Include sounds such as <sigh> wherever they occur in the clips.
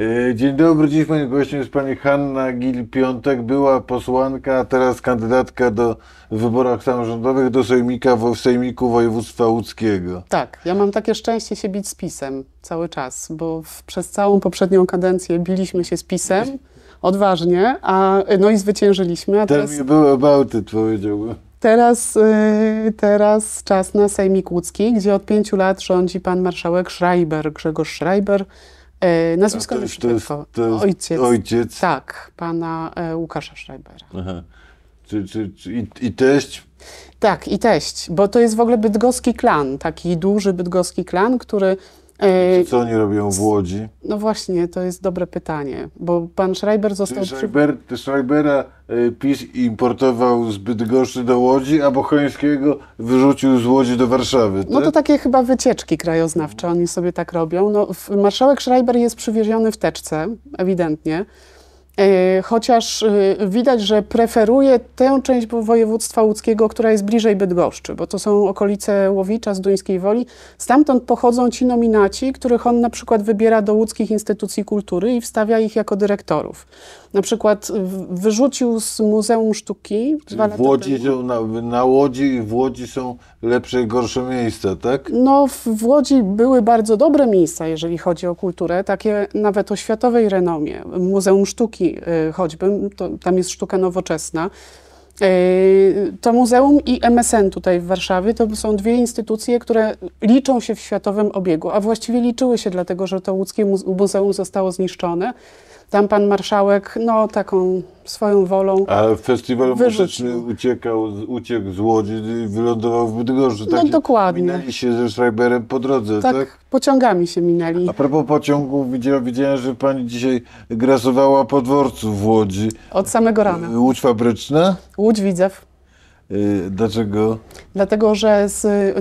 E, dzień dobry, dziś moim gościem jest pani Hanna Gil-Piątek, była posłanka, a teraz kandydatka do w wyborach samorządowych do sejmika w sejmiku województwa łódzkiego. Tak, ja mam takie szczęście się bić z pisem cały czas, bo w, przez całą poprzednią kadencję biliśmy się z pisem odważnie, a, no i zwyciężyliśmy. A Tell teraz... mi about bałty, powiedziałbym. Teraz, y, teraz czas na Sejmik Łódzki, gdzie od pięciu lat rządzi pan marszałek Schreiber, Grzegorz Schreiber, E, nazwisko to, to jest, to jest ojciec, ojciec. Tak, pana e, Łukasza Schreibera. Aha. Czy, czy, czy, i, I teść? Tak, i teść, bo to jest w ogóle bydgoski klan, taki duży bydgoski klan, który Y, co oni robią w Łodzi? No właśnie, to jest dobre pytanie, bo pan Schreiber został... Schreiber, przy... Schreibera y, PiS importował z Bydgoszczy do Łodzi, a Bochońskiego wyrzucił z Łodzi do Warszawy. Tak? No to tak? takie chyba wycieczki krajoznawcze, oni sobie tak robią. No, marszałek Schreiber jest przywieziony w teczce, ewidentnie. E, chociaż e, widać, że preferuje tę część województwa łódzkiego, która jest bliżej Bydgoszczy, bo to są okolice Łowicza, Zduńskiej Woli. Stamtąd pochodzą ci nominaci, których on na przykład wybiera do łódzkich instytucji kultury i wstawia ich jako dyrektorów. Na przykład wyrzucił z Muzeum Sztuki. w Łodzi są, na, na, Łodzi i w Łodzi są lepsze i gorsze miejsca, tak? No, w Łodzi były bardzo dobre miejsca, jeżeli chodzi o kulturę, takie nawet o światowej renomie. Muzeum Sztuki, Y, choćby, to, tam jest sztuka nowoczesna. Y, to muzeum i MSN tutaj w Warszawie to są dwie instytucje, które liczą się w światowym obiegu, a właściwie liczyły się dlatego, że to łódzkie muzeum zostało zniszczone tam pan marszałek, no taką swoją wolą. A festiwal wyrzucił. muzyczny uciekał, uciekł z Łodzi i wylądował w Bydgoszczy. Tak no dokładnie. Minęli się ze Schreiberem po drodze, tak? tak? pociągami się minęli. A propos pociągu widziałem, widziałem, że pani dzisiaj grasowała po dworcu w Łodzi. Od samego rana. Łódź fabryczna? Łódź Widzew. Y, Dlaczego? Dlatego, że z, y,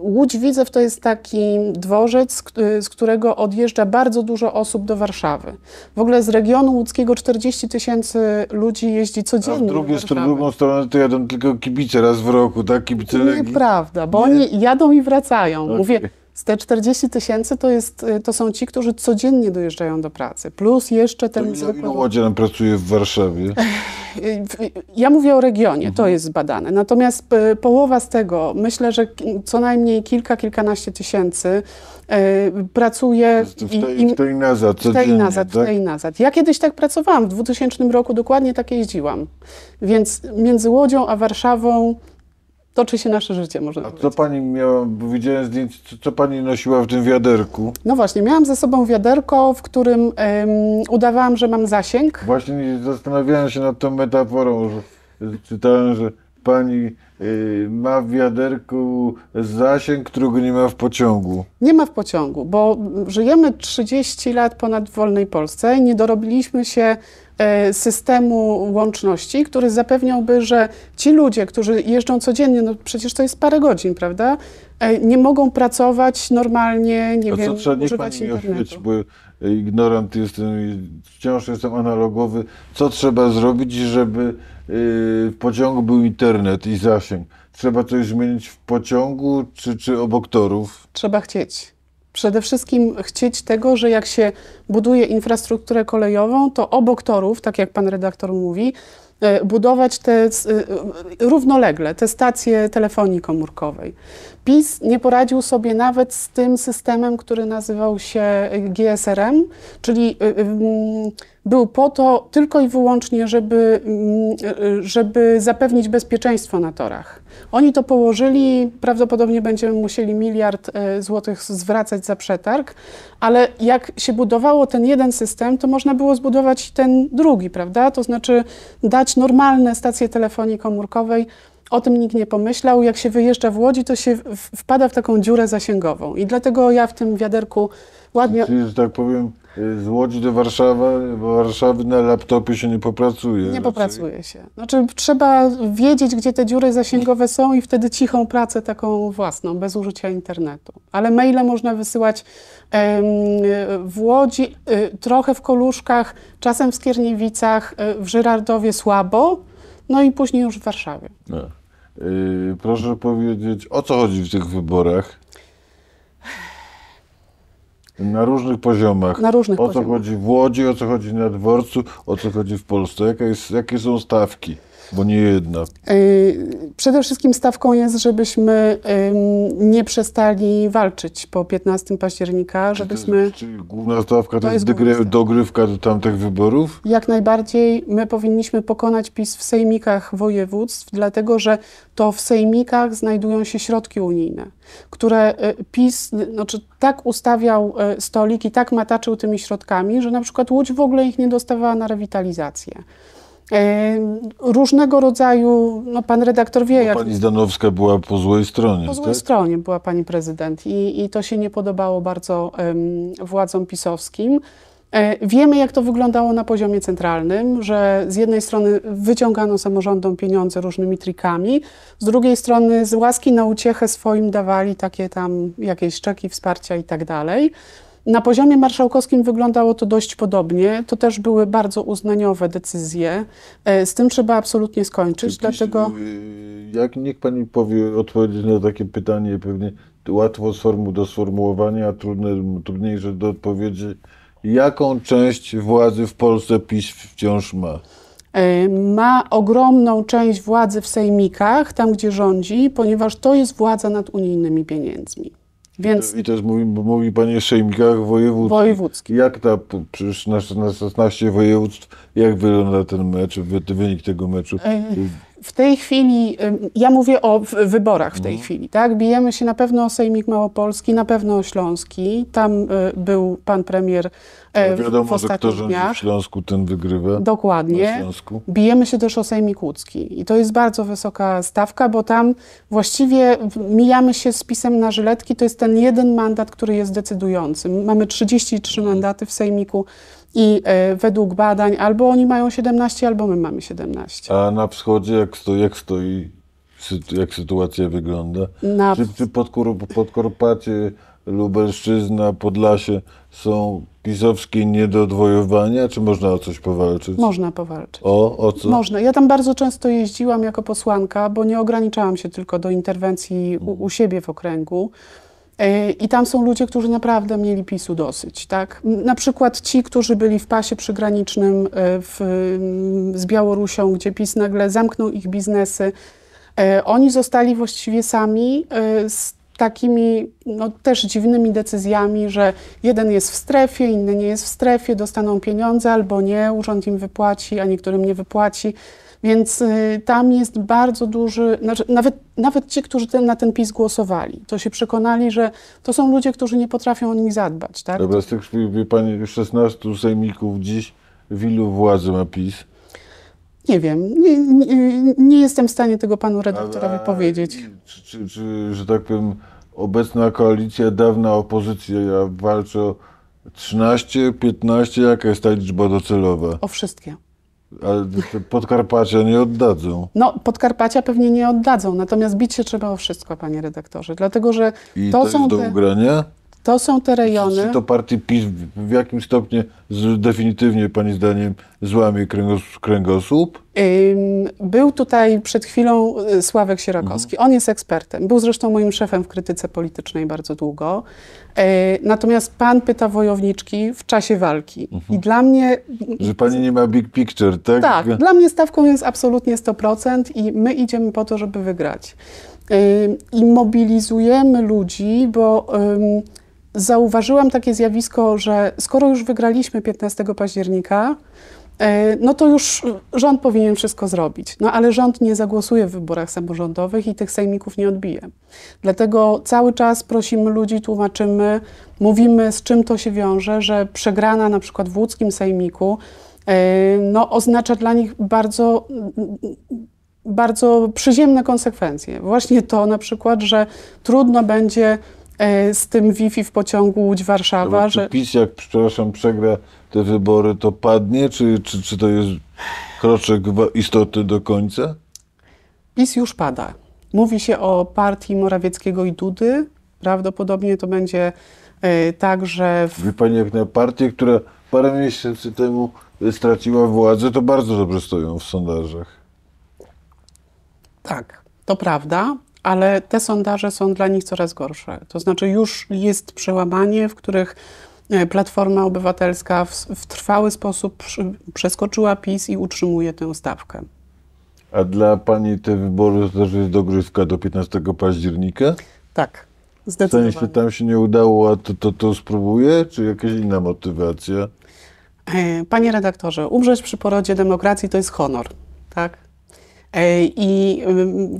Łódź Widzew to jest taki dworzec, y, z którego odjeżdża bardzo dużo osób do Warszawy. W ogóle z regionu łódzkiego 40 tysięcy ludzi jeździ codziennie. A w drugie, do drugą stronę to jadą tylko kibice raz w roku, tak? Kibice Nieprawda, bo Nie. oni jadą i wracają. Okay. Mówię, z te 40 tysięcy to, jest, y, to są ci, którzy codziennie dojeżdżają do pracy, plus jeszcze ten ile, zwykły... Ile pracuje w Warszawie? <laughs> Y, y, ja mówię o regionie, mhm. to jest zbadane. Natomiast połowa z tego, myślę, że co najmniej kilka, kilkanaście tysięcy pracuje... W tej, i, nazad W tej nazad, tak? w tej nazad. Ja kiedyś tak pracowałam, w 2000 roku dokładnie tak jeździłam. Więc między Łodzią a Warszawą toczy się nasze życie, można A powiedzieć. co pani miała, bo widziałem zdjęcie, co, co, pani nosiła w tym wiaderku? No właśnie, miałam ze sobą wiaderko, w którym udawałam, że mam zasięg. Właśnie zastanawiałem się nad tą metaforą, że czytałem, że pani y, ma w wiaderku zasięg, którego nie ma w pociągu? Nie ma w pociągu, bo żyjemy 30 lat ponad w wolnej Polsce i nie dorobiliśmy się e, systemu łączności, który zapewniałby, że ci ludzie, którzy jeżdżą codziennie, no przecież to jest parę godzin, prawda? E, nie mogą pracować normalnie, nie A wiem, co trzeba, niech używać pani internetu. bo ignorant jestem, wciąż jestem analogowy. Co trzeba zrobić, żeby Y, w pociągu był internet i zasięg. Trzeba coś zmienić w pociągu czy, czy obok torów? Trzeba chcieć. Przede wszystkim chcieć tego, że jak się buduje infrastrukturę kolejową, to obok torów, tak jak pan redaktor mówi, e, budować te e, e, równolegle te stacje telefonii komórkowej. PiS nie poradził sobie nawet z tym systemem, który nazywał się GSRM, czyli był po to tylko i wyłącznie, żeby, mm, e, żeby zapewnić bezpieczeństwo na torach. Oni to położyli, prawdopodobnie będziemy musieli miliard e, złotych zwracać za przetarg, ale jak się budowało ten jeden system, to można było zbudować ten drugi, prawda? To znaczy dać normalne stacje telefonii komórkowej. O tym nikt nie pomyślał. Jak się wyjeżdża w Łodzi, to się wpada w taką dziurę zasięgową. I dlatego ja w tym wiaderku ładnie... Czyli, że tak powiem, Y, z Łodzi do Warszawy, bo Warszawy na laptopie się nie popracuje. Nie znaczy- popracuje się. Znaczy trzeba wiedzieć, gdzie te dziury zasięgowe są i wtedy cichą pracę taką własną, bez użycia internetu. Ale maile można wysyłać w Łodzi, y, trochę w Koluszkach, czasem w Skierniewicach, y, w Żyrardowie słabo, no i później już w Warszawie. No. proszę powiedzieć, o co chodzi w tych wyborach? Na różnych poziomach. Na różnych o co poziomach. chodzi w Łodzi, o co chodzi na dworcu, o co chodzi w Polsce. Jaka jest, jakie są stawki? Bo nie jedna. Y, przede wszystkim stawką jest, żebyśmy nie przestali walczyć po 15 października, żebyśmy... Jest, czyli główna stawka to, to jest, dogrywka do tamtych wyborów? Jak najbardziej. My powinniśmy pokonać PiS w sejmikach województw, dlatego że to w sejmikach znajdują się środki unijne, które y, PiS znaczy, tak ustawiał y, stolik i tak mataczył tymi środkami, że na przykład Łódź w ogóle ich nie dostawała na rewitalizację. E, różnego rodzaju, no pan redaktor wie. No, jak... Pani Zdanowska była po złej stronie. Po złej tak? stronie była pani prezydent i, i to się nie podobało bardzo um, władzom pisowskim. E, wiemy, jak to wyglądało na poziomie centralnym, że z jednej strony wyciągano samorządom pieniądze różnymi trikami, z drugiej strony z łaski na uciechę swoim dawali takie tam jakieś czeki, wsparcia i tak dalej. Na poziomie marszałkowskim wyglądało to dość podobnie. To też były bardzo uznaniowe decyzje. E, z tym trzeba absolutnie skończyć, dlatego... E, jak niech pani powie odpowiedzieć na takie pytanie, pewnie łatwo sformu do sformułowania, a trudne, trudniejsze do odpowiedzi. Jaką część władzy w Polsce PiS wciąż ma? E, ma ogromną część władzy w sejmikach, tam gdzie rządzi, ponieważ to jest władza nad unijnymi pieniędzmi. Więc... I, też mówi, mówi Pan jeszcze o imigach Wojewódzki. Jak ta, przecież na, na 16 województw, jak wygląda ten mecz, wynik tego meczu? E, w tej chwili, ja mówię o wyborach w tej mhm. chwili, tak? Bijemy się na pewno o Sejmik Małopolski, na pewno o Śląski. Tam y, był pan premier e, wiadomo, w ostatnich że dniach. w Śląsku ten wygrywa. Dokładnie. Bijemy się też o Sejmik Łódzki. I to jest bardzo wysoka stawka, bo tam właściwie mijamy się z pisem na żyletki. To jest ten jeden mandat, który jest decydujący. Mamy 33 mhm. mandaty w Sejmiku i e, według badań albo oni mają 17, albo my mamy 17. A na wschodzie jak stoi, jak stoi jak sytuacja wygląda? Na... Czy, czy pod, Podkarpacie, Lubelszczyzna, Podlasie są pisowskie nie do odwojowania? Czy można o coś powalczyć? Można powalczyć. O, o co? Można. Ja tam bardzo często jeździłam jako posłanka, bo nie ograniczałam się tylko do interwencji u, u siebie w okręgu. E, I tam są ludzie, którzy naprawdę mieli PiSu dosyć. Tak? Na przykład ci, którzy byli w pasie przygranicznym e, w, mm, z Białorusią, gdzie PiS nagle zamknął ich biznesy, e, oni zostali właściwie sami z takimi no, też dziwnymi decyzjami, że jeden jest w strefie, inny nie jest w strefie, dostaną pieniądze albo nie, urząd im wypłaci, a niektórym nie wypłaci. Więc y, tam jest bardzo duży, znaczy, nawet, nawet ci, którzy ten, na ten PiS głosowali, to się przekonali, że to są ludzie, którzy nie potrafią o nich zadbać. Tak? Dobra, z tych, wie pani, 16 sejmików dziś, w ilu władzy ma PiS? Nie wiem, nie, nie, nie jestem w stanie tego panu redaktorowi Ale, e, powiedzieć. Czy, czy, czy, że tak powiem, obecna koalicja, dawna opozycja, ja walczę o 13, 15, jaka jest ta liczba docelowa? O wszystkie. Ale Podkarpacia nie oddadzą. No, Podkarpacia pewnie nie oddadzą, natomiast bić się trzeba o wszystko, panie redaktorze, dlatego że I to, to są jest do te... ugrania? To są te rejony. Czy to partii PiS w jakim stopniu z, definitywnie Pani zdaniem złamie kręgos, kręgosłup? Był tutaj przed chwilą y, Sławek Sierakowski. Mhm. On jest ekspertem. Był zresztą moim szefem w krytyce politycznej bardzo długo. Y, natomiast pan pyta wojowniczki w czasie walki. Mhm. I dla mnie. Że pani nie ma big picture, tak? Tak. Dla mnie stawką jest absolutnie 100% i my idziemy po to, żeby wygrać. I mobilizujemy ludzi, bo zauważyłam takie zjawisko, że skoro już wygraliśmy 15 października, e, no to już rząd powinien wszystko zrobić. No ale rząd nie zagłosuje w wyborach samorządowych i tych sejmików nie odbije. Dlatego cały czas prosimy ludzi, tłumaczymy, mówimy z czym to się wiąże, że przegrana na przykład w łódzkim sejmiku e, no, oznacza dla nich bardzo bardzo przyziemne konsekwencje. Właśnie to na przykład, że trudno będzie E, z tym Wi-Fi w pociągu Łódź-Warszawa, no, że... PiS jak, przepraszam, przegra te wybory, to padnie? Czy, czy, czy to jest kroczek istoty do końca? PiS już pada. Mówi się o partii Morawieckiego i Dudy. Prawdopodobnie to będzie y, tak, że... W... Wie pani, jak na partię, która parę miesięcy temu straciła władzę, to bardzo dobrze stoją w sondażach. Tak, to prawda ale te sondaże są dla nich coraz gorsze. To znaczy już jest przełamanie, w których e, Platforma Obywatelska w, w trwały sposób przeskoczyła PiS i utrzymuje tę stawkę. A dla Pani te wybory też jest dogrywka do 15 października? Tak, zdecydowanie. W sensie tam się nie udało, a to, to, to spróbuje, czy jakaś inna motywacja? E, panie redaktorze, umrzeć przy porodzie demokracji to jest honor, tak? E, I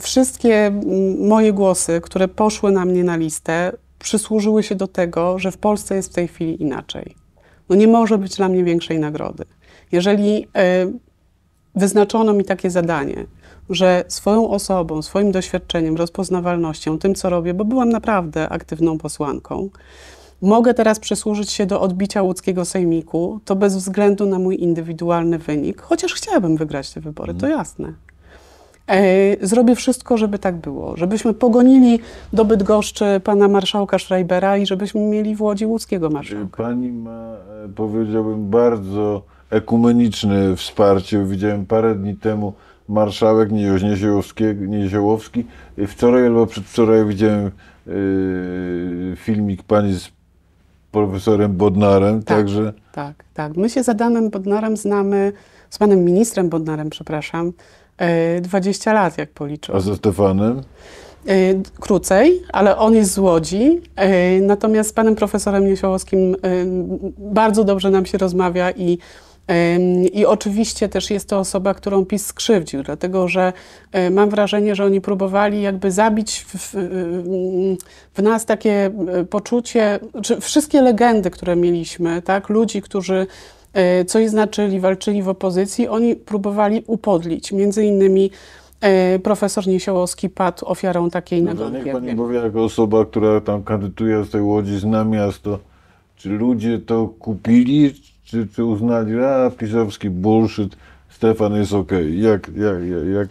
wszystkie moje głosy, które poszły na mnie na listę, przysłużyły się do tego, że w Polsce jest w tej chwili inaczej. No nie może być dla mnie większej nagrody. Jeżeli e, wyznaczono mi takie zadanie, że swoją osobą, swoim doświadczeniem, rozpoznawalnością, tym co robię, bo byłam naprawdę aktywną posłanką, mogę teraz przysłużyć się do odbicia łódzkiego sejmiku, to bez względu na mój indywidualny wynik, chociaż chciałabym wygrać te wybory, to mhm. jasne. E, zrobię wszystko, żeby tak było, żebyśmy pogonili do Bydgoszczy pana marszałka Schreibera i żebyśmy mieli w Łodzi łódzkiego marszałka. Pani ma, e, powiedziałbym, bardzo ekumeniczne wsparcie. Widziałem parę dni temu marszałek Nieziołowski, Wczoraj albo przedwczoraj widziałem e, filmik pani z profesorem Bodnarem, tak, także... Tak, tak. My się z Adamem Bodnarem znamy, z panem ministrem Bodnarem, przepraszam, 20 e, lat, jak policzyłam. A ze Stefanem? Krócej, ale on jest z Łodzi. E, natomiast z panem profesorem Niesiołowskim e, bardzo dobrze nam się rozmawia i i oczywiście też jest to osoba, którą PiS skrzywdził, dlatego że mam wrażenie, że oni próbowali jakby zabić w, w nas takie poczucie, czy wszystkie legendy, które mieliśmy, tak, ludzi, którzy E, co je znaczyli, walczyli w opozycji, oni próbowali upodlić. Między innymi e, profesor Niesiołowski padł ofiarą takiej no nagonki. Niech pani powie, jako osoba, która tam kandyduje z tej Łodzi zna miasto, czy ludzie to kupili, czy, czy uznali, a pisowski bullshit, Stefan jest okej. Okay. Jak, jak, jak,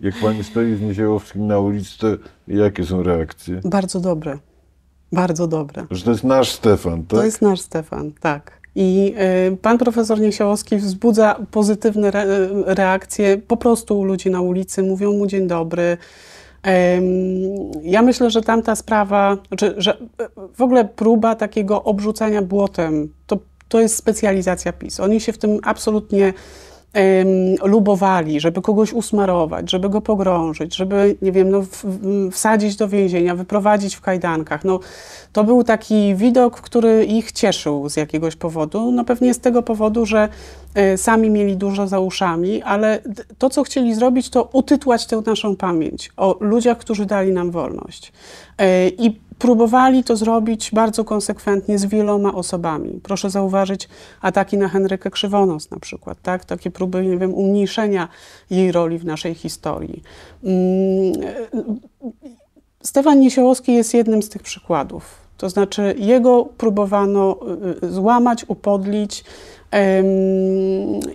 jak pani stoi z Niesiołowskim na ulicy, to jakie są reakcje? Bardzo dobre. Bardzo dobre. Że to jest nasz Stefan, tak? To jest nasz Stefan, tak. I y, pan profesor Niesiołowski wzbudza pozytywne reakcje po prostu u ludzi na ulicy, mówią mu dzień dobry. Ja myślę, że tamta sprawa, znaczy, że w ogóle próba takiego obrzucania błotem, to, to jest specjalizacja PiS. Oni się w tym absolutnie lubowali, żeby kogoś usmarować, żeby go pogrążyć, żeby, nie wiem, no, wsadzić do więzienia, wyprowadzić w kajdankach. No, to był taki widok, który ich cieszył z jakiegoś powodu. No pewnie z tego powodu, że e, sami mieli dużo za uszami, ale to, co chcieli zrobić, to utytłać tę naszą pamięć o ludziach, którzy dali nam wolność. E, I Próbowali to zrobić bardzo konsekwentnie z wieloma osobami. Proszę zauważyć ataki na Henrykę Krzywonos na przykład, tak? takie próby nie wiem, umniejszenia jej roli w naszej historii. Mm, Stefan Niesiołowski jest jednym z tych przykładów. To znaczy, jego próbowano y, y, złamać, upodlić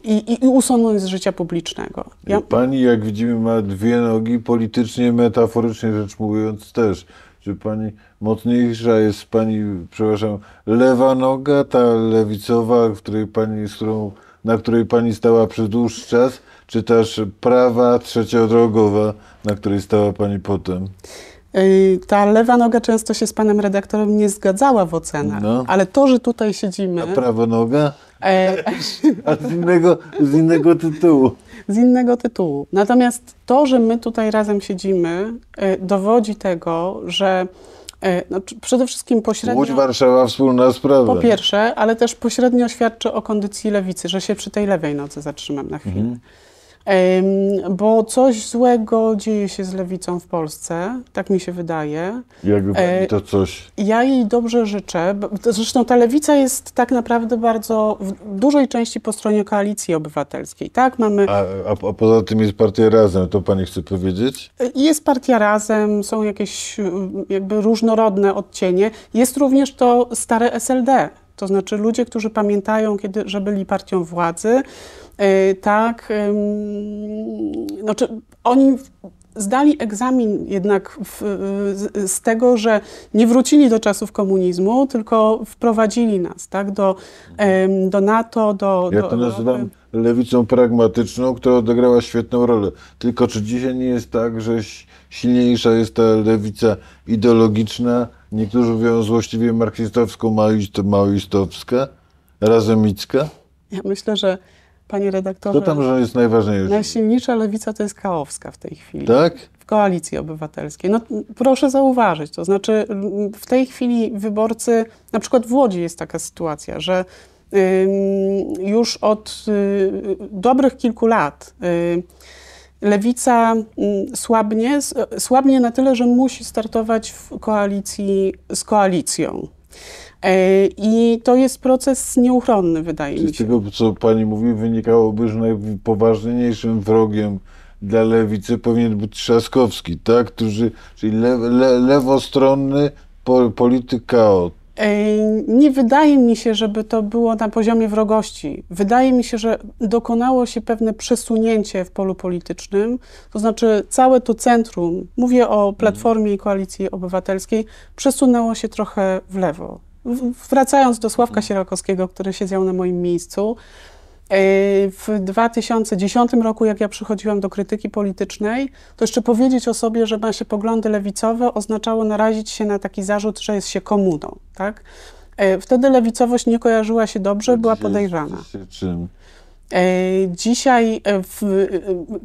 i, i, usunąć z życia publicznego. Ja... Pani, jak widzimy, ma dwie nogi, politycznie, metaforycznie rzecz mówiąc też że pani mocniejsza jest pani, przepraszam, lewa noga, ta lewicowa, w której pani, z którą, na której pani stała przez dłuższy czas, czy też prawa trzeciodrogowa, na której stała pani potem? Yy, ta lewa noga często się z panem redaktorem nie zgadzała w ocenach, no. ale to, że tutaj siedzimy. A prawa noga? E... A z innego, z innego tytułu z innego tytułu. Natomiast to, że my tutaj razem siedzimy, e, dowodzi tego, że e, no, przede wszystkim pośrednio. Łódź Warszawa wspólna sprawa. Po pierwsze, ale też pośrednio świadczy o kondycji lewicy, że się przy tej lewej nocy zatrzymam na chwilę. Mhm. Bo coś złego dzieje się z lewicą w Polsce, tak mi się wydaje. Jakby pani e, to coś. Ja jej dobrze życzę. Zresztą ta lewica jest tak naprawdę bardzo w dużej części po stronie koalicji obywatelskiej, tak? Mamy... A, a, a poza tym jest partia razem, to pani chce powiedzieć? E, jest partia razem, są jakieś mm, jakby różnorodne odcienie. Jest również to stare SLD. To znaczy ludzie, którzy pamiętają, kiedy, że byli partią władzy, e, tak, znaczy oni zdali egzamin jednak w, z, e, z, tego, że nie wrócili do czasów komunizmu, tylko wprowadzili nas tak, do, do NATO, do. Ja to nazywam lewicą pragmatyczną, która odegrała świetną rolę. Tylko czy dzisiaj nie jest tak, że silniejsza jest ta lewica ideologiczna. Niektórzy mówią złośliwie marksistowską, maoistowska, razemicka. Ja myślę, że panie redaktorze... To tam, że jest najważniejsze. Najsilniejsza lewica to jest kaowska w tej chwili. Tak? W koalicji obywatelskiej. No proszę zauważyć, to znaczy w tej chwili wyborcy, na przykład w Łodzi jest taka sytuacja, że już od y, dobrych kilku lat y, Lewica mm, słabnie, słabnie na tyle, że musi startować w koalicji z koalicją. E, I to jest proces nieuchronny, wydaje Czyli mi się. Z tego, co pani mówi, wynikałoby, że najpoważniejszym wrogiem dla lewicy powinien być Trzaskowski, tak? Który, czyli le, le, lewostronny polityk chaotu E, nie wydaje mi się, żeby to było na poziomie wrogości. Wydaje mi się, że dokonało się pewne przesunięcie w polu politycznym, to znaczy całe to centrum, mówię o Platformie i Koalicji Obywatelskiej, przesunęło się trochę w lewo. Wracając do Sławka mhm. Sierakowskiego, który siedział na moim miejscu, E, w 2010 roku, jak ja przychodziłam do krytyki politycznej, to jeszcze powiedzieć o sobie, że ma się poglądy lewicowe, oznaczało narazić się na taki zarzut, że jest się komuną, tak? E, wtedy lewicowość nie kojarzyła się dobrze, była podejrzana. Czym? E, dzisiaj, w,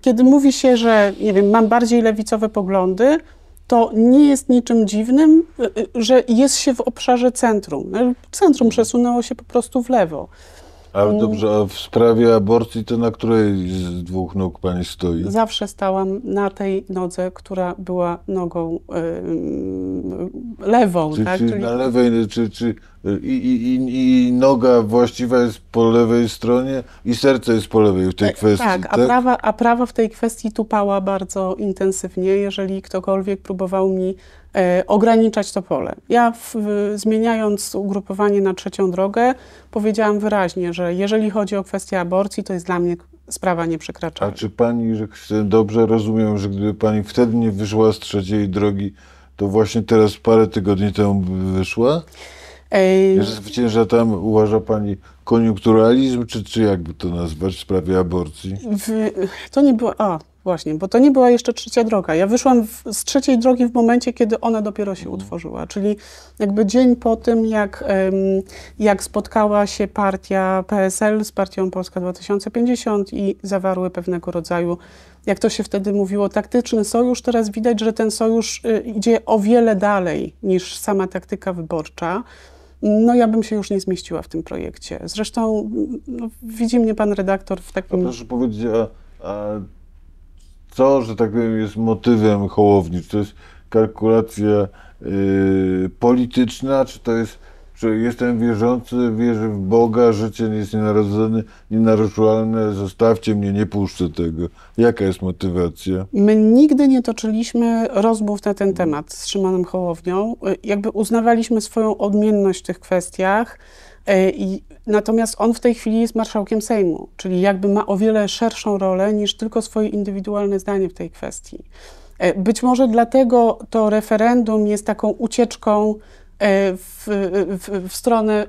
kiedy mówi się, że nie wiem, mam bardziej lewicowe poglądy, to nie jest niczym dziwnym, że jest się w obszarze centrum. Centrum przesunęło się po prostu w lewo. A dobrze, a w sprawie aborcji to na której z dwóch nóg pani stoi? Zawsze stałam na tej nodze, która była nogą yy, lewą. Czy, tak? czy Czyli... na lewej, czy, czy i, i, i, noga właściwa jest po lewej stronie i serce jest po lewej w tej e, kwestii. Tak, a, tak? Prawa, a prawa w tej kwestii tupała bardzo intensywnie. Jeżeli ktokolwiek próbował mi E, ograniczać to pole. Ja w, zmieniając ugrupowanie na trzecią drogę, powiedziałam wyraźnie, że jeżeli chodzi o kwestię aborcji, to jest dla mnie sprawa nieprzekraczalna. A czy pani, że dobrze rozumiem, że gdyby pani wtedy nie wyszła z trzeciej drogi, to właśnie teraz parę tygodni temu by wyszła? Ej. Zwycięża tam, uważa pani, koniunkturalizm, czy, czy jakby to nazwać w sprawie aborcji? W, to nie było. Właśnie, bo to nie była jeszcze trzecia droga. Ja wyszłam w, z trzeciej drogi w momencie, kiedy ona dopiero się mhm. utworzyła, czyli jakby dzień po tym, jak, jak spotkała się partia PSL z partią Polska 2050 i zawarły pewnego rodzaju, jak to się wtedy mówiło, taktyczny sojusz. Teraz widać, że ten sojusz y, idzie o wiele dalej niż sama taktyka wyborcza. No ja bym się już nie zmieściła w tym projekcie. Zresztą mm, no, widzi mnie pan redaktor w takim... proszę powiedzieć, e, e, co, że tak powiem, jest motywem Hołowni? Czy to jest kalkulacja yy, polityczna, czy to jest, czy jestem wierzący, wierzę w Boga, życie nie jest nienarodzone, nienaruszalne, zostawcie mnie, nie puszczę tego. Jaka jest motywacja? My nigdy nie toczyliśmy rozmów na ten temat z Szymanem Hołownią. Jakby uznawaliśmy swoją odmienność w tych kwestiach. E, I, natomiast on w tej chwili jest marszałkiem Sejmu, czyli jakby ma o wiele szerszą rolę niż tylko swoje indywidualne zdanie w tej kwestii. E, być może dlatego to referendum jest taką ucieczką e, w, w, w stronę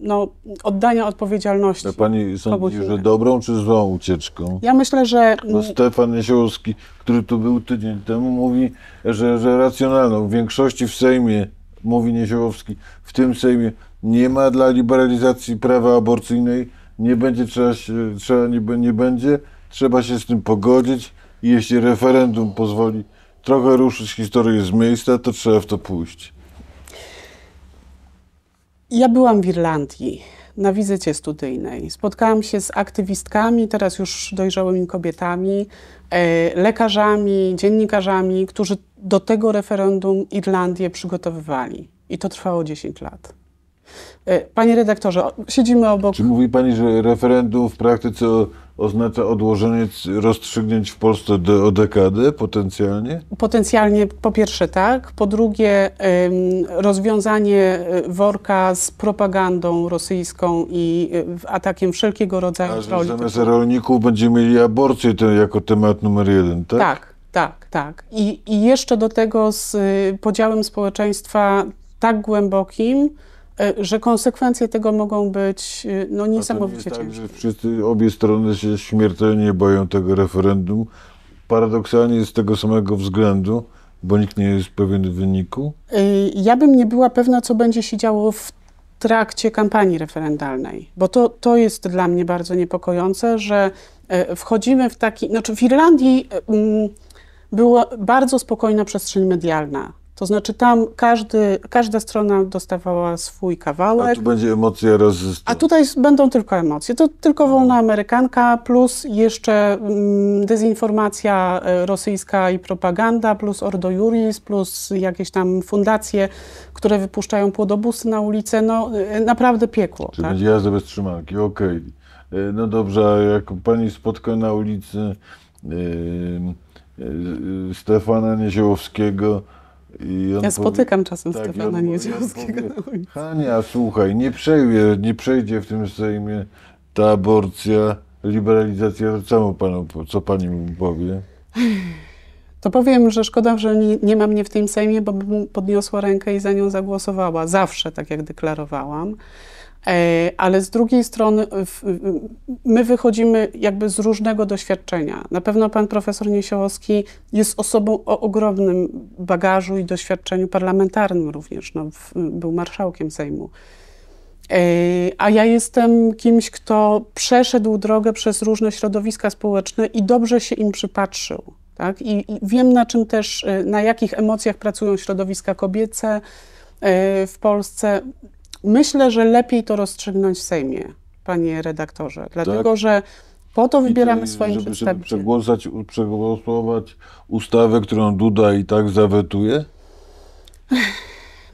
no, oddania odpowiedzialności. A pani sądzi, że dobrą czy złą ucieczką? Ja myślę, że. Mm, Stefan Jesiołowski, który tu był tydzień temu, mówi, że, że racjonalną. W większości w Sejmie mówi Niesiołowski, w tym Sejmie nie ma dla liberalizacji prawa aborcyjnej, nie będzie trzeba, się, trzeba nie, nie będzie, trzeba się z tym pogodzić i jeśli referendum pozwoli trochę ruszyć historię z miejsca, to trzeba w to pójść. Ja byłam w Irlandii na wizycie studyjnej. Spotkałam się z aktywistkami, teraz już dojrzałymi kobietami, e, lekarzami, dziennikarzami, którzy do tego referendum Irlandię przygotowywali. I to trwało 10 lat. E, panie redaktorze, siedzimy obok. Czy mówi pani, że referendum w praktyce oznacza odłożenie rozstrzygnięć w Polsce o dekadę potencjalnie? Potencjalnie po pierwsze tak, po drugie rozwiązanie e, worka z propagandą rosyjską i e, atakiem wszelkiego rodzaju A, troli. Zamiast rolników będziemy mieli aborcję jako temat numer jeden, tak? Tak, tak, tak. I, i jeszcze do tego z e, podziałem społeczeństwa tak głębokim, E, że konsekwencje tego mogą być e, no, niesamowicie tak, ciężkie. tak, wszyscy, obie strony się śmiertelnie boją tego referendum. Paradoksalnie z tego samego względu, bo nikt nie jest pewien wyniku? E, ja bym nie była pewna, co będzie się działo w trakcie kampanii referendalnej, bo to, to jest dla mnie bardzo niepokojące, że wchodzimy w taki. Znaczy, w Irlandii. Mm, była bardzo spokojna przestrzeń medialna. To znaczy tam każdy, każda strona dostawała swój kawałek. A tu będzie emocje roz... A tutaj będą tylko emocje. To tylko wolna amerykanka plus jeszcze mm, dezinformacja e, rosyjska i propaganda, plus Ordo Juris, plus jakieś tam fundacje, które wypuszczają płodobusy na ulicę. No e, naprawdę piekło. Czy tak? będzie jazda bez trzymanki, okej. Okay. E, no dobrze, a jak pani spotka na ulicy yy, yy, Stefana Nieziołowskiego ja spotykam powie, czasem tak, Stefana Niedzielskiego ja Hania, słuchaj, nie przejdzie, nie przejdzie w tym Sejmie ta aborcja, liberalizacja, co, panu, co pani mu powie? To powiem, że szkoda, że nie, nie ma mnie w tym Sejmie, bo bym podniosła rękę i za nią zagłosowała. Zawsze, tak jak deklarowałam. E, ale z drugiej strony my wychodzimy jakby z różnego doświadczenia. Na pewno pan profesor Niesiołowski jest osobą o ogromnym bagażu i doświadczeniu parlamentarnym również. No, był marszałkiem Sejmu. E, a ja jestem kimś, kto przeszedł drogę przez różne środowiska społeczne i dobrze się im przypatrzył. Tak? I, I, wiem, na czym też, e, na jakich emocjach pracują środowiska kobiece w Polsce. Myślę, że lepiej to rozstrzygnąć w Sejmie, panie redaktorze, dlatego tak. że po to wybieramy I, swoich żeby, przedstawicieli. Żeby przegłosować, przegłosować ustawę, którą Duda i tak zawetuje?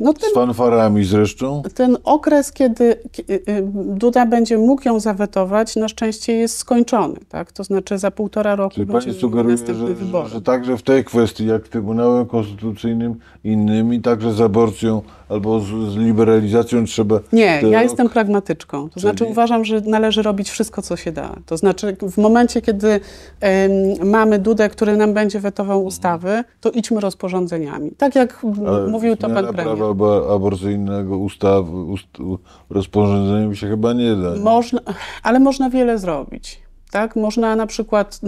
No ten, z fanfarami zresztą? Ten okres, kiedy y, y, Duda będzie mógł ją zawetować, na szczęście jest skończony. Tak? To znaczy za półtora roku Czyli będzie pani sugeruje, że, że, że, także w tej kwestii, jak w Trybunałem Konstytucyjnym innymi, także z aborcją albo z, z liberalizacją trzeba... Nie, te... ja jestem pragmatyczką. To Czyli... znaczy uważam, że należy robić wszystko, co się da. To znaczy w momencie, kiedy mamy Dudę, który nam będzie wetował ustawy, to idźmy rozporządzeniami. Tak jak Ale mówił to pan premier. prawa aborcyjnego ustaw, ust, rozporządzeniem się chyba nie da. Nie? Można, ale można wiele zrobić. Tak? Można na przykład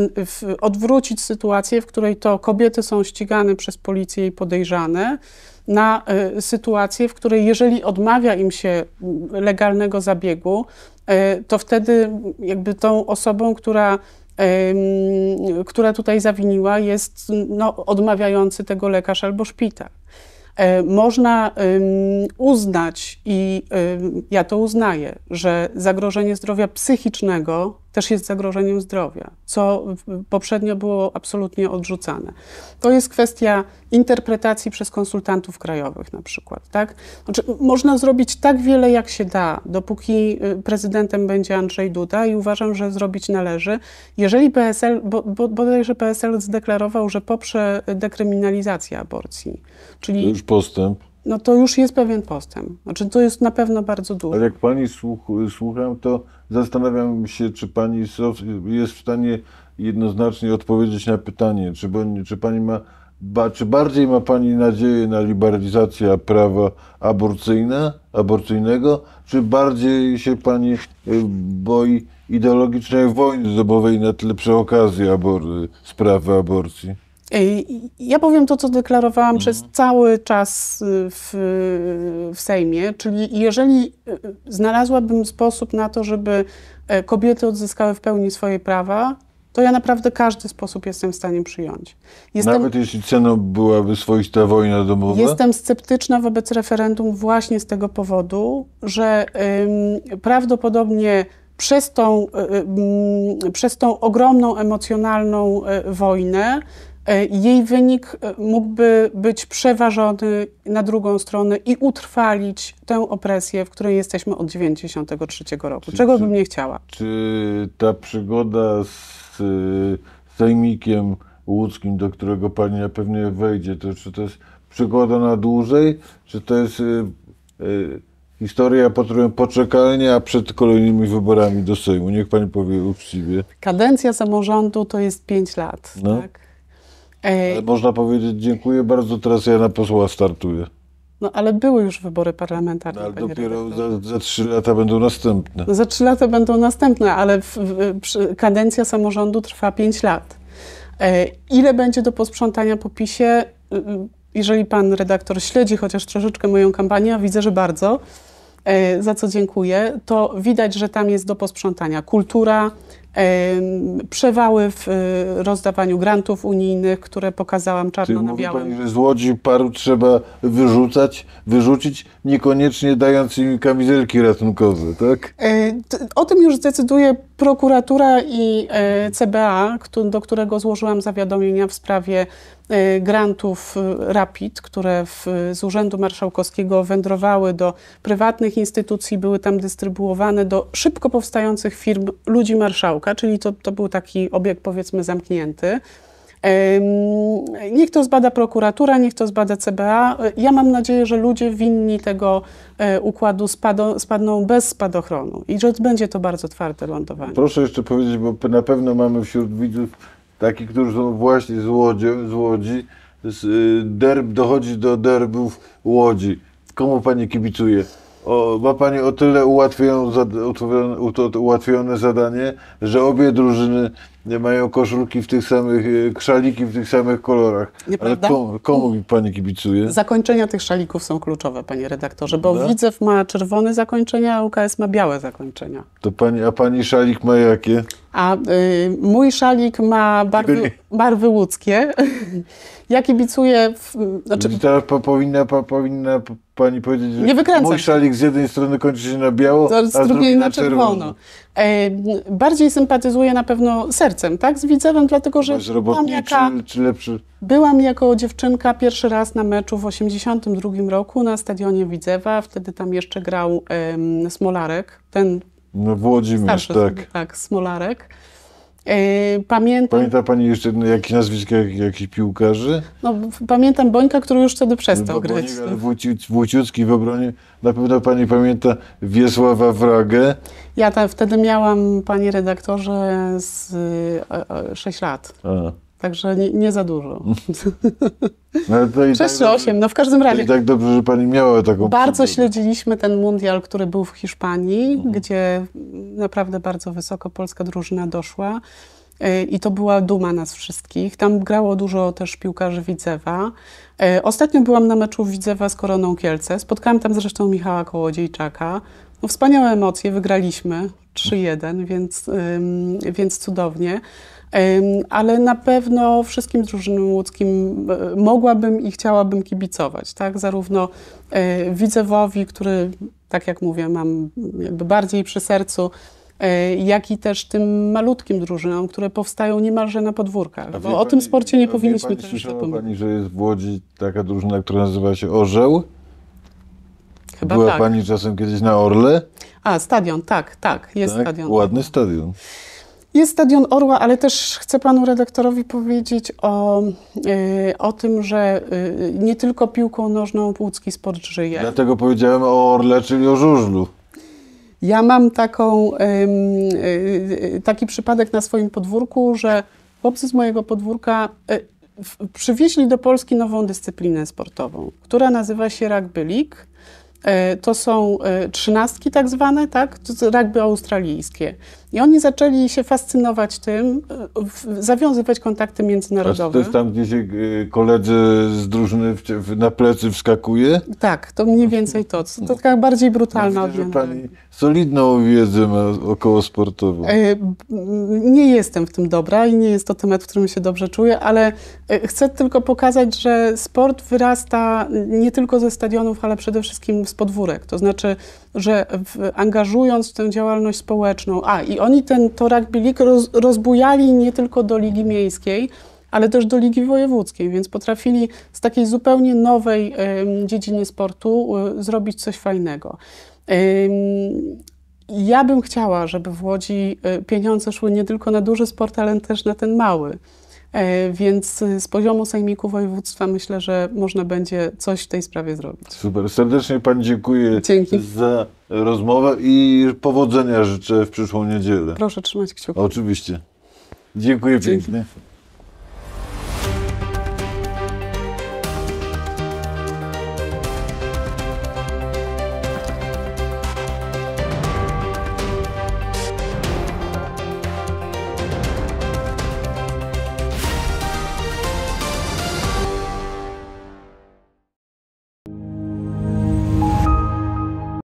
odwrócić sytuację, w której to kobiety są ścigane przez policję i podejrzane, na y, sytuację, w której jeżeli odmawia im się mm, legalnego zabiegu, y, to wtedy jakby tą osobą, która która tutaj zawiniła, jest no, odmawiający tego lekarz albo szpital. E, można uznać, i ja to uznaję, że zagrożenie zdrowia psychicznego też jest zagrożeniem zdrowia, co poprzednio było absolutnie odrzucane. To jest kwestia interpretacji przez konsultantów krajowych na przykład. Tak? Znaczy, można zrobić tak wiele, jak się da, dopóki y, prezydentem będzie Andrzej Duda i uważam, że zrobić należy. Jeżeli PSL, bo, bo, bodajże PSL zdeklarował, że poprze dekryminalizację aborcji. Czyli... To już postęp no to już jest pewien postęp. Znaczy, to jest na pewno bardzo dużo. Ale jak pani słuch, słucham, to zastanawiam się, czy pani jest w stanie jednoznacznie odpowiedzieć na pytanie, czy, czy pani ma. Ba, czy bardziej ma Pani nadzieję na liberalizację prawa aborcyjne, aborcyjnego, czy bardziej się Pani e, boi ideologicznej wojny domowej na tle przy okazji abor- sprawy aborcji? Ja powiem to, co deklarowałam mhm. przez cały czas y, w, w Sejmie, czyli jeżeli y, znalazłabym sposób na to, żeby e, kobiety odzyskały w pełni swoje prawa, to ja naprawdę każdy sposób jestem w stanie przyjąć. Jestem, Nawet jeśli ceną byłaby swoista wojna domowa? Jestem sceptyczna wobec referendum właśnie z tego powodu, że ym, prawdopodobnie przez tą, ym, y, przez tą ogromną emocjonalną y, wojnę E, jej wynik e, mógłby być przeważony na drugą stronę i utrwalić tę opresję, w której jesteśmy od 93 roku. Czy, Czego bym nie chciała? Czy ta przygoda z sejmikiem łódzkim, do którego pani na pewno wejdzie, to czy to jest przygoda na dłużej, czy to jest e, historia poczekania przed kolejnymi wyborami do Sejmu. Niech pani powie uczciwie. Kadencja samorządu to jest 5 lat. No. Tak? Ale można powiedzieć, dziękuję bardzo, teraz ja na posła startuję. No ale były już wybory parlamentarne. No, ale dopiero za, za, trzy lata będą następne. No, za trzy lata będą następne, ale w, w, kadencja samorządu trwa pięć lat. E, ile będzie do posprzątania po PiSie? E, jeżeli pan redaktor śledzi chociaż troszeczkę moją kampanię, a widzę, że bardzo, e, za co dziękuję, to widać, że tam jest do posprzątania. Kultura, przewały w e, rozdawaniu grantów unijnych, które pokazałam czarno Czyli na białym. Pani, że z Łodzi paru trzeba wyrzucać, wyrzucić, niekoniecznie dając im kamizelki ratunkowe, tak? E, o tym już decyduje prokuratura i e, CBA, do którego złożyłam zawiadomienia w sprawie Y, grantów y, RAPID, które w, z Urzędu Marszałkowskiego wędrowały do prywatnych instytucji, były tam dystrybuowane do szybko powstających firm ludzi marszałka, czyli to, to był taki obiekt powiedzmy zamknięty. Niech to zbada prokuratura, niech to zbada CBA. Ja mam nadzieję, że ludzie winni tego e, układu spado, spadną bez spadochronu i że będzie to bardzo twarde lądowanie. Proszę jeszcze powiedzieć, bo na pewno mamy wśród widzów taki, którzy są właśnie z Łodzi, z Łodzi z, y, derb dochodzi do derbów Łodzi. Komu pani kibicuje? O, ma pani o tyle ułatwione, zadanie, że obie drużyny mają koszulki w tych samych, y, krzaliki w tych samych kolorach. Nieprawda? Ale komu, komu pani kibicuje? Zakończenia tych szalików są kluczowe, panie redaktorze, bo da? No. Widzew ma czerwone zakończenia, a UKS ma białe zakończenia. To pani, a pani szalik ma jakie? A y, mój szalik ma barwy, barwy łódzkie. <laughs> Ja kibicuję... W, znaczy, Teraz po, powinna, po, powinna pani powiedzieć, że nie wykręcam. mój szalik z jednej strony kończy się na biało, a z drugiej, na czerwono. czerwono. Y, bardziej sympatyzuję na pewno sercem, tak? Z Widzewem, dlatego że... Masz jaka, czy, lepszy? Byłam jako dziewczynka pierwszy raz na meczu w 1982 roku na stadionie Widzewa. Wtedy tam jeszcze grał y, Smolarek, ten no, Włodzimierz, Starszy, tak. Tak, Smolarek. E, pamiętam, Pamięta Pani jeszcze no, jakieś nazwiska jakichś piłkarzy? No, pamiętam Bońka, który już wtedy przestał no, grać. grać. Tak. Włóciucki w obronie. Na pewno Pani pamięta Wiesława Wragę. Ja tam wtedy miałam, Panie redaktorze, z 6 e, e, lat. A. Także nie, nie za dużo. No, to 6 tak, 8, no w każdym razie. I tak dobrze, że pani miała taką. Bardzo przygodę. śledziliśmy ten mundial, który był w Hiszpanii, mhm. gdzie naprawdę bardzo wysoko polska drużyna doszła. E, I to była duma nas wszystkich. Tam grało dużo też piłkarzy Widzewa. E, ostatnio byłam na meczu Widzewa z Koroną Kielce. Spotkałam tam zresztą Michała Kołodziejczaka. No, wspaniałe emocje, wygraliśmy 3-1, więc, więc cudownie ale na pewno wszystkim drużynom łódzkim e, mogłabym i chciałabym kibicować, tak? Zarówno e, Widzewowi, który, tak jak mówię, mam jakby bardziej przy sercu, e, jak i też tym malutkim drużynom, które powstają niemalże na podwórkach. Bo o pani, tym sporcie nie powinniśmy pani, też już Pani, że jest w Łodzi taka drużyna, która nazywa się Orzeł? Chyba Była tak. Pani czasem kiedyś na Orle? A, stadion, tak, tak, jest tak? stadion. Ładny stadion. Jest Stadion Orła, ale też chcę panu redaktorowi powiedzieć o, y, o tym, że y, nie tylko piłką nożną łódzki sport żyje. Dlatego powiedziałem o Orle, czyli o żużlu. Ja mam taką, y, taki przypadek na swoim podwórku, że chłopcy z mojego podwórka przywieźli do Polski nową dyscyplinę sportową, która nazywa się rugby league. E, to są e, trzynastki tak zwane, tak? Rugby australijskie. I oni zaczęli się fascynować tym, e, zawiązywać kontakty międzynarodowe. To jest tam, gdzie się koledzy z drużyny na plecy wskakuje? Tak, to mniej więcej to. To taka bardziej brutalna ja odmiana. Pani solidną wiedzę ma około sportową. Nie jestem w tym dobra i nie jest to temat, w którym się dobrze czuję, ale chcę tylko pokazać, że sport wyrasta nie tylko ze stadionów, ale przede wszystkim z podwórek. To znaczy, że w, angażując w tę działalność społeczną, a i oni ten torak bilik roz, rozbujali nie tylko do Ligi Miejskiej, ale też do Ligi Wojewódzkiej, więc potrafili z takiej zupełnie nowej y, sportu y, zrobić coś fajnego. Y, ja bym chciała, żeby w Łodzi y, pieniądze szły nie tylko na duży sport, ale też na ten mały. E, więc z poziomu Sejmiku Województwa myślę, że można będzie coś w tej sprawie zrobić. Super. Serdecznie Pani dziękuję Dzięki. za rozmowę i powodzenia życzę w przyszłą niedzielę. Proszę trzymać kciuki. Oczywiście. Dziękuję Dzięki. pięknie.